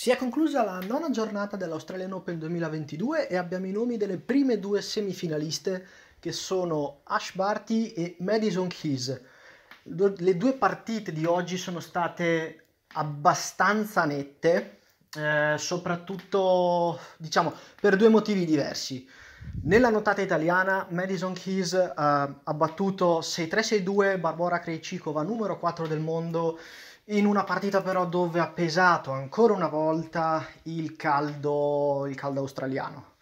Si è conclusa la nona giornata dell'Australian Open 2022 e abbiamo i nomi delle prime due semifinaliste che sono Ash Barty e Madison Keys. Le due partite di oggi sono state abbastanza nette, eh, soprattutto diciamo per due motivi diversi. Nella notata italiana Madison Keys eh, ha battuto 6-3-6-2 Barbora Krejcikova numero 4 del mondo in una partita però dove ha pesato ancora una volta il caldo, il caldo australiano.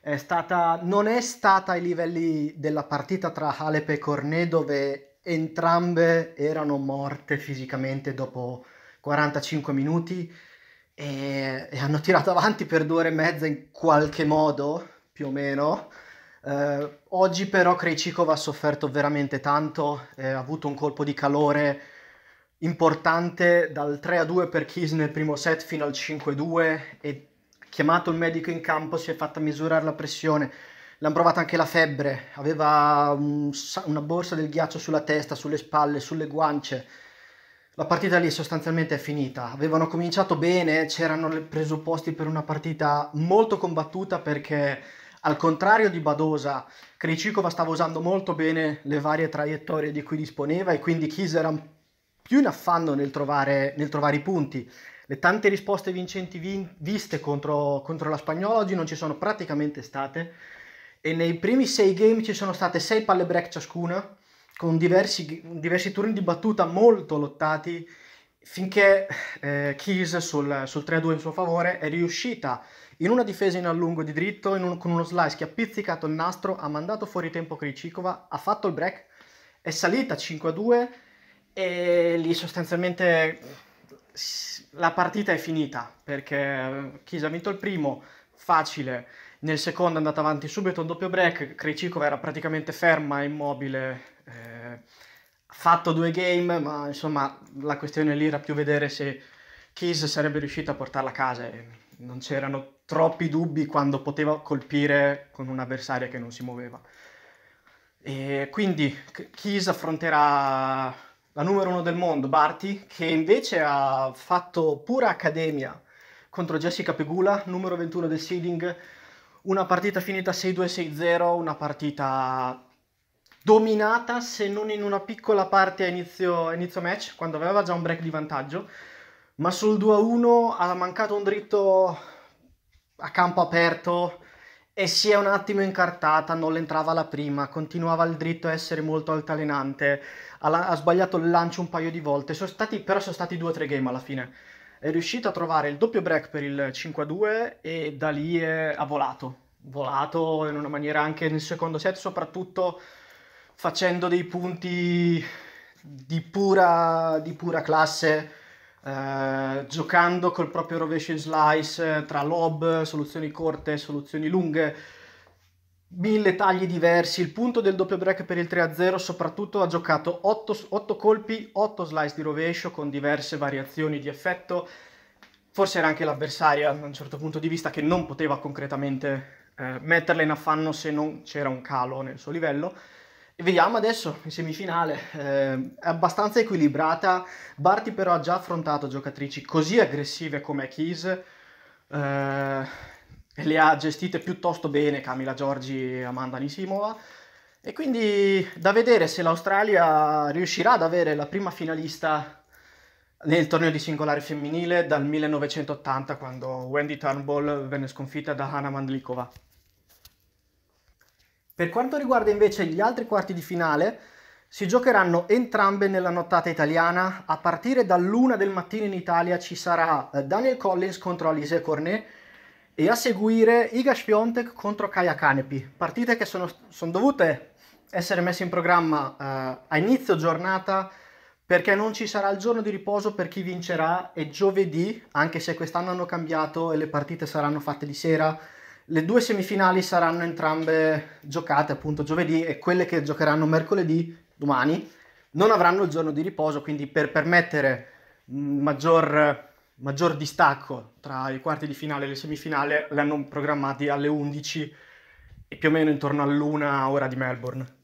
È stata, non è stata ai livelli della partita tra Halep e Cornet dove entrambe erano morte fisicamente dopo 45 minuti e, e hanno tirato avanti per due ore e mezza in qualche modo più o meno. Eh, oggi però Krejcikov ha sofferto veramente tanto, eh, ha avuto un colpo di calore importante dal 3 a 2 per Kiss nel primo set fino al 5 a 2 e chiamato il medico in campo si è fatta misurare la pressione. L'hanno provata anche la febbre, aveva un, una borsa del ghiaccio sulla testa, sulle spalle, sulle guance. La partita lì sostanzialmente è finita. Avevano cominciato bene, c'erano i presupposti per una partita molto combattuta perché al contrario di Badosa, Krejcikova stava usando molto bene le varie traiettorie di cui disponeva e quindi Kiss era più in affanno nel trovare, nel trovare i punti. Le tante risposte vincenti vin- viste contro, contro la Spagnola oggi non ci sono praticamente state e nei primi sei game ci sono state sei palle break ciascuna con diversi, diversi turni di battuta molto lottati finché eh, Keys sul, sul 3-2 in suo favore è riuscita a in una difesa in allungo di dritto, un, con uno slice che ha pizzicato il nastro, ha mandato fuori tempo Kricikova, ha fatto il break, è salita 5-2 e lì sostanzialmente la partita è finita perché eh, Chisa ha vinto il primo, facile, nel secondo è andata avanti subito un doppio break, Krejcikova era praticamente ferma, immobile, eh, ha eh, fatto due game, ma insomma la questione lì era più vedere se Kiss sarebbe riuscita a portarla a casa. E non c'erano troppi dubbi quando poteva colpire con un avversario che non si muoveva. E quindi Keys affronterà la numero uno del mondo, Barty, che invece ha fatto pura accademia contro Jessica Pegula, numero 21 del seeding, una partita finita 6-2-6-0, una partita dominata se non in una piccola parte a inizio, a inizio match, quando aveva già un break di vantaggio, ma sul 2-1 ha mancato un dritto a campo aperto e si è un attimo incartata, non l'entrava la prima, continuava il dritto a essere molto altalenante, ha, ha sbagliato il lancio un paio di volte, sono stati, però sono stati 2-3 game alla fine. È riuscito a trovare il doppio break per il 5-2 e da lì è, ha volato, volato in una maniera anche nel secondo set, soprattutto facendo dei punti di pura, di pura classe eh, giocando col proprio rovescio in slice eh, tra lob, soluzioni corte, soluzioni lunghe, mille tagli diversi. Il punto del doppio break per il 3-0 soprattutto ha giocato 8, 8 colpi, 8 slice di rovescio con diverse variazioni di effetto. Forse era anche l'avversaria, da un certo punto di vista, che non poteva concretamente eh, metterla in affanno se non c'era un calo nel suo livello Vediamo adesso in semifinale, eh, è abbastanza equilibrata, Barty però ha già affrontato giocatrici così aggressive come Keys eh, e le ha gestite piuttosto bene Camila Giorgi e Amanda Nisimova e quindi da vedere se l'Australia riuscirà ad avere la prima finalista nel torneo di singolare femminile dal 1980 quando Wendy Turnbull venne sconfitta da Hannah Mandlikova. Per quanto riguarda invece gli altri quarti di finale, si giocheranno entrambe nella nottata italiana. A partire dall'una del mattino in Italia ci sarà eh, Daniel Collins contro Alice Cornet e a seguire Iga Świątek contro Kaya Canepi. Partite che sono, sono dovute essere messe in programma eh, a inizio giornata perché non ci sarà il giorno di riposo per chi vincerà e giovedì, anche se quest'anno hanno cambiato e le partite saranno fatte di sera, le due semifinali saranno entrambe giocate appunto giovedì e quelle che giocheranno mercoledì, domani, non avranno il giorno di riposo, quindi per permettere mm, maggior, maggior distacco tra i quarti di finale e le semifinali, le hanno programmati alle 11 e più o meno intorno all'una ora di Melbourne.